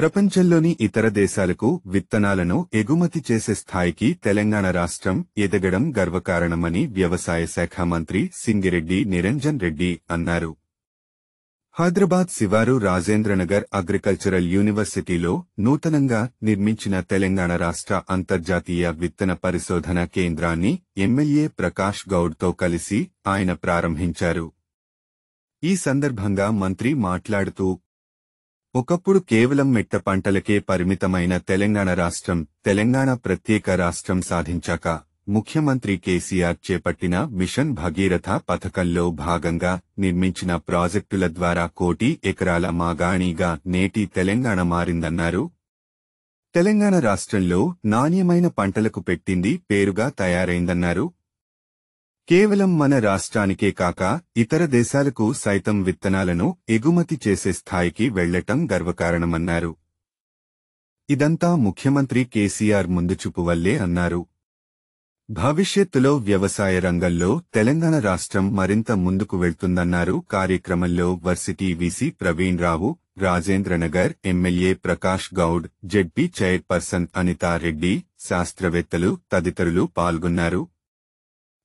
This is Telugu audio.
ప్రపంచంలోని ఇతర దేశాలకు విత్తనాలను ఎగుమతి చేసే స్థాయికి తెలంగాణ రాష్ట్రం ఎదగడం గర్వకారణమని వ్యవసాయ శాఖ మంత్రి సింగిరెడ్డి నిరంజన్ రెడ్డి అన్నారు హైదరాబాద్ శివారు రాజేంద్రనగర్ అగ్రికల్చరల్ యూనివర్సిటీలో నూతనంగా నిర్మించిన తెలంగాణ రాష్ట్ర అంతర్జాతీయ విత్తన పరిశోధన కేంద్రాన్ని ఎమ్మెల్యే ప్రకాష్ గౌడ్తో కలిసి ఆయన ప్రారంభించారు ఈ సందర్భంగా మంత్రి మాట్లాడుతూ ఒకప్పుడు కేవలం మిట్ట పంటలకే పరిమితమైన తెలంగాణ రాష్ట్రం తెలంగాణ ప్రత్యేక రాష్ట్రం సాధించాక ముఖ్యమంత్రి కేసీఆర్ చేపట్టిన మిషన్ భగీరథ పథకంలో భాగంగా నిర్మించిన ప్రాజెక్టుల ద్వారా కోటి ఎకరాల మాగాణిగా నేటి తెలంగాణ మారిందన్నారు తెలంగాణ రాష్ట్రంలో నాణ్యమైన పంటలకు పెట్టింది పేరుగా తయారైందన్నారు కేవలం మన రాష్ట్రానికే కాక ఇతర దేశాలకు సైతం విత్తనాలను ఎగుమతి చేసే స్థాయికి వెళ్లటం గర్వకారణమన్నారు ఇదంతా ముఖ్యమంత్రి కేసీఆర్ ముందుచూపు వల్లే అన్నారు భవిష్యత్తులో వ్యవసాయ రంగంలో తెలంగాణ రాష్ట్రం మరింత ముందుకు వెళ్తుందన్నారు కార్యక్రమంలో varsity VC Praveen Rao Rajendranagar MLA Prakash Goud ZP chairperson Anitha Reddy శాస్త్రవేత్తలు తదితరులు పాల్గొన్నారు